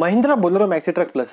Mahindra Bolero Maxi Truck Plus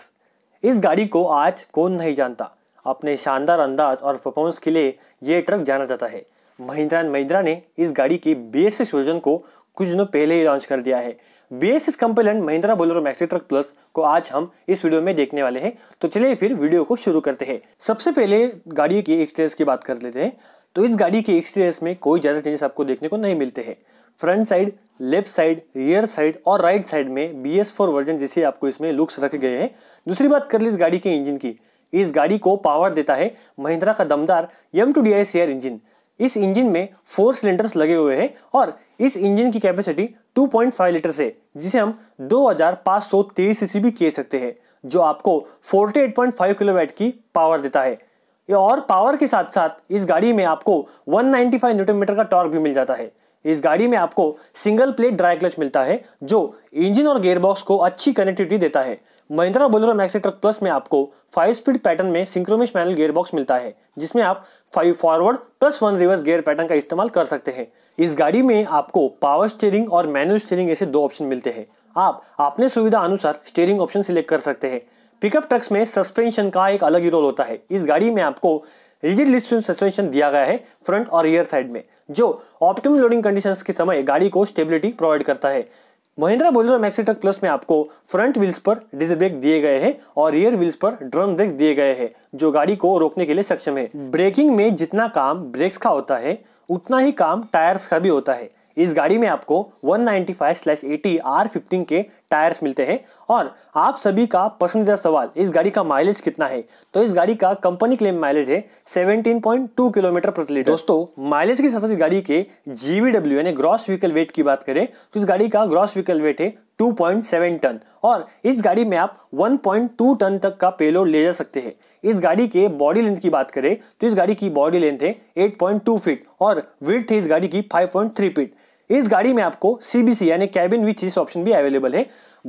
इस गाड़ी को आज कौन नहीं जानता अपने शानदार अंदाज और परफॉर्मेंस के लिए ये ट्रक जाना जाता है महिंद्रा एंड महिंद्रा ने इस गाड़ी के बी वर्जन को कुछ दिनों पहले ही लॉन्च कर दिया है B S Mahindra Bolero Maxi Truck Plus को आज हम इस वीडियो में देखने वाले हैं तो चलिए फिर वीडियो को शुरू करते हैं सबसे पहले गाड़ी के एक्सपीरियंस की बात कर लेते हैं तो इस गाड़ी के एक्सपीरियंस में कोई ज़्यादा चेंजेस आपको देखने को नहीं मिलते हैं front side left side rear side और राइट साइड में बी एस फोर वर्जन जैसे आपको इसमें लुक्स रखे गए हैं दूसरी बात कर ली इस गाड़ी के इंजन की इस गाड़ी को पावर देता है महिंद्रा का दमदार M two D I C R engine इस इंजन में फोर सिलेंडर्स लगे हुए हैं और इस इंजन की कैपेसिटी 2.5 लीटर से जिसे हम सी भी कह सकते हैं जो आपको 48.5 किलोवाट की पावर देता है और पावर के साथ साथ इस गाड़ी में आपको 195 न्यूटन मीटर का टॉर्क भी मिल जाता है इस गाड़ी में आपको सिंगल प्लेट ड्राई क्लच मिलता है जो इंजन और गेयरबॉक्स को अच्छी कनेक्टिविटी देता है Mahindra Bolero Maxi Truck Plus में आपको फाइव स्पीड पैटर्न में सिंक्रोमिश मैनुअल गेयरबॉक्स मिलता है जिसमें आप five forward plus one reverse gear pattern का इस्तेमाल कर सकते हैं इस गाड़ी में आपको पावर स्टीयरिंग और मैनुअल स्टीयरिंग ऐसे दो ऑप्शन मिलते हैं आप अपने सुविधा अनुसार स्टीयरिंग ऑप्शन सिलेक्ट कर सकते हैं पिकअप ट्रक्स में सस्पेंशन का एक अलग ही रोल होता है इस गाड़ी में आपको रिजिड लिस्ट सस्पेंशन दिया गया है फ्रंट और रियर साइड में जो ऑप्टिमम लोडिंग कंडीशंस के समय गाड़ी को स्टेबिलिटी प्रोवाइड करता है महिंद्रा बोलेरो मैक्सिटक प्लस में आपको फ्रंट व्हील्स पर डिस्क ब्रेक दिए गए हैं और रियर व्हील्स पर ड्रम ब्रेक दिए गए हैं जो गाड़ी को रोकने के लिए सक्षम है ब्रेकिंग में जितना काम ब्रेक्स का होता है उतना ही काम टायर्स का भी होता है इस गाड़ी में आपको 195 80 एटी आर फिफ्टीन के टायर्स मिलते हैं और आप सभी का पसंदीदा सवाल इस गाड़ी का माइलेज कितना है तो इस गाड़ी का कंपनी क्लेम माइलेज है 17.2 किलोमीटर प्रति लीटर दोस्तों माइलेज के साथ साथ इस गाड़ी के जीवीडब्ल्यू यानी ग्रॉस व्हीकल वेट की बात करें तो इस गाड़ी का ग्रॉस व्हीकल वेट है 2.7 टन और इस गाड़ी में आप 1.2 टन तक का पेलोड ले जा सकते हैं इस गाड़ी के बॉडी लेंथ की बात करें तो इस गाड़ी की बॉडी लेंथ है 8.2 फीट और विथ है इस गाड़ी की 5.3 फीट इस गाड़ी में आपको सीबीसी यानी कैबिन विच इस ऑप्शन भी अवेलेबल है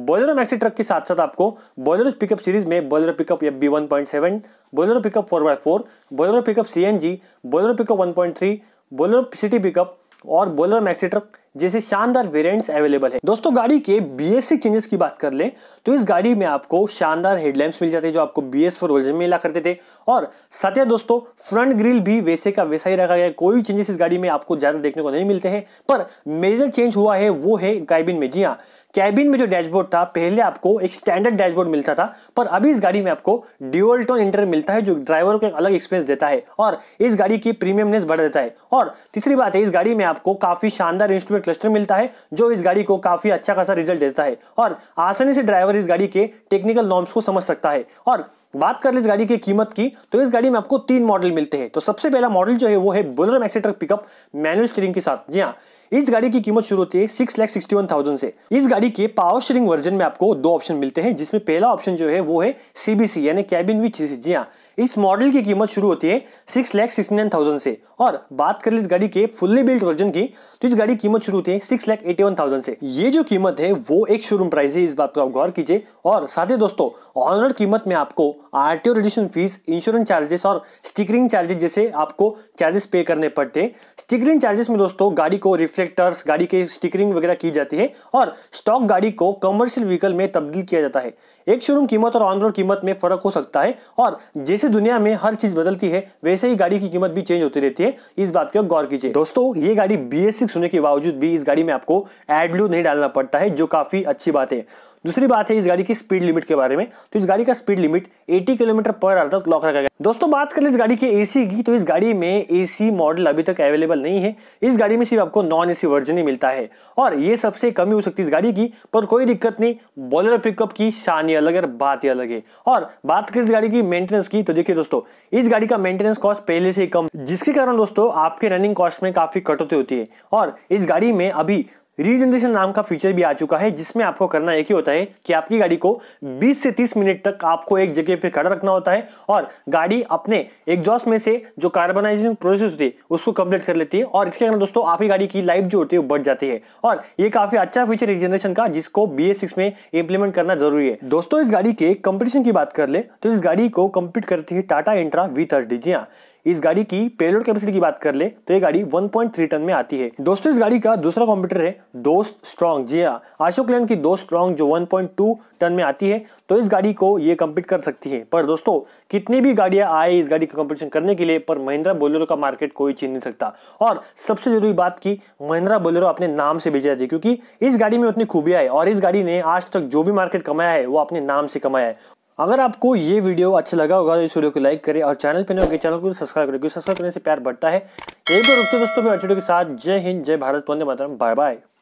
बोलेरो मैक्सी ट्रक के साथ साथ आपको बोलेरो पिकअप सीरीज में Bolero pickup F B one point seven Bolero pickup four by four Bolero pickup C N G Bolero pickup one point three Bolero city pickup और Bolero Maxi Truck जैसे शानदार variant available है दोस्तों गाड़ी के BSc changes की बात कर ले तो इस गाड़ी में आपको शानदार हेडलैम्प मिल जाते हैं जो आपको बी एस वर्जन में मिला करते थे और साथ ही दोस्तों फ्रंट ग्रिल भी वैसे का वैसा ही रखा गया कोई चेंजेस इस गाड़ी में आपको ज्यादा देखने को नहीं मिलते हैं पर मेजर चेंज हुआ है वो है कैबिन में जी हाँ कैबिन में जो डैशबोर्ड था पहले आपको एक स्टैंडर्ड डैशबोर्ड मिलता था पर अभी इस गाड़ी में आपको ड्यूअल टोन इंटर मिलता है जो ड्राइवर को एक अलग एक्सपीरियंस देता है और इस गाड़ी की प्रीमियमनेस बढ़ देता है और तीसरी बात है इस गाड़ी में आपको काफी शानदार इंस्ट्रूमेंट क्लस्टर मिलता है जो इस गाड़ी को काफी अच्छा खासा रिजल्ट देता है और आसानी से ड्राइवर इस गाड़ी के टेक्निकल नॉर्म्स को समझ सकता है और बात कर ले इस गाड़ी की कीमत की तो इस गाड़ी में आपको तीन मॉडल मिलते हैं तो सबसे पहला मॉडल जो है वो है बुलर मैक्सेटर पिकअप मैनुअल स्टीयरिंग के साथ जी हाँ इस गाड़ी की कीमत शुरू होती है six lakh sixty one thousand से इस गाड़ी के पावर स्टीयरिंग वर्जन में आपको दो ऑप्शन मिलते हैं जिसमें पहला ऑप्शन जो है वो है सीबीसी यानी कैबिन विच सीसी जी हाँ इस मॉडल की कीमत शुरू होती है six lakh sixty nine thousand से और बात कर ले इस गाड़ी के फुल्ली बिल्ट वर्जन की तो इस गाड़ी की कीमत शुरू होती है six lakh eighty one thousand से ये जो कीमत है वो एक शोरूम प्राइस है इस बात को आप गौर कीजिए और साथ ही दोस्तों ऑनरोड कीमत में आपको R RTO registration fee insurance charges और स्टिकरिंग चार्जेस जैसे आपको चार्जेस पे करने पड़ते हैं स्टिकरिंग चार्जेस में दोस्तों गाड़ी को रिफ्लेक्टर्स गाड़ी के स्टिकरिंग वगैरह की जाती है और स्टॉक गाड़ी को कमर्शियल व्हीकल में तब्दील किया जाता है एक शोरूम कीमत और ऑन रोड कीमत में फर्क हो सकता है और जैसे दुनिया में हर चीज बदलती है वैसे ही गाड़ी की कीमत भी चेंज होती रहती है इस बात पर गौर कीजिए दोस्तों ये गाड़ी बी होने के बावजूद भी इस गाड़ी में आपको एड ब्लू नहीं डालना पड़ता है जो काफी अच्छी बात है दूसरी बात है इस गाड़ी की स्पीड लिमिट के बारे में तो इस गाड़ी का speed limit 80 kilometre per hour तक लॉक रखा गया दोस्तों बात करें इस गाड़ी के एसी की तो इस गाड़ी में एसी मॉडल अभी तक अवेलेबल नहीं है इस गाड़ी में सिर्फ आपको नॉन एसी वर्जन ही मिलता है और ये सबसे कमी हो सकती है इस गाड़ी की पर कोई दिक्कत नहीं बॉलर पिकअप की शान ही अलग है बात ही अलग है और बात करें इस गाड़ी की मेंटेनेंस की तो देखिये दोस्तों इस गाड़ी का मेंटेनेंस कॉस्ट पहले से कम जिसके कारण दोस्तों आपके रनिंग कॉस्ट में काफी कटौती होती है और इस गाड़ी में अभी रीजनरेशन नाम का फीचर भी आ चुका है जिसमें आपको करना एक ही होता है कि आपकी गाड़ी को 20 से 30 मिनट तक आपको एक जगह पे खड़ा रखना होता है और गाड़ी अपने एग्जॉस्ट में से जो कार्बनाइजेशन प्रोसेस होती है उसको कंप्लीट कर लेती है और इसके कारण दोस्तों आपकी गाड़ी की लाइफ जो होती है वो बढ़ जाती है और ये काफ़ी अच्छा फीचर रीजनरेशन का जिसको बी में इंप्लीमेंट करना जरूरी है दोस्तों इस गाड़ी के कम्पिटिशन की बात कर ले तो इस गाड़ी को कम्पीट करती है टाटा इंट्रा वी थर्टी जी हाँ इस गाड़ी की पेलोड कैपेसिटी की बात कर ले तो ये गाड़ी 1.3 टन में आती है दोस्तों इस गाड़ी का दूसरा कॉम्प्यूटर है दोस्त स्ट्रॉन्ग जी हाँ अशोक लैंड की दोस्त स्ट्रॉन्ग जो 1.2 टन में आती है तो इस गाड़ी को ये कम्पीट कर सकती है पर दोस्तों कितनी भी गाड़ियां आए इस गाड़ी का कॉम्पिटिशन करने के लिए पर महिंद्रा बोलेरो का मार्केट कोई चीन नहीं सकता और सबसे जरूरी बात की महिंद्रा बोलेरो अपने नाम से भेजा जाती क्योंकि इस गाड़ी में उतनी खूबियां है और इस गाड़ी ने आज तक जो भी मार्केट कमाया है वो अपने नाम से कमाया है अगर आपको ये वीडियो अच्छा लगा होगा तो इस वीडियो को लाइक करें और चैनल पर नहीं होगी चैनल को सब्सक्राइब करें क्योंकि सब्सक्राइब करने से प्यार बढ़ता है एक पर रुकते दोस्तों में वीडियो के साथ जय हिंद जय भारत वंदे मातरम बाय बाय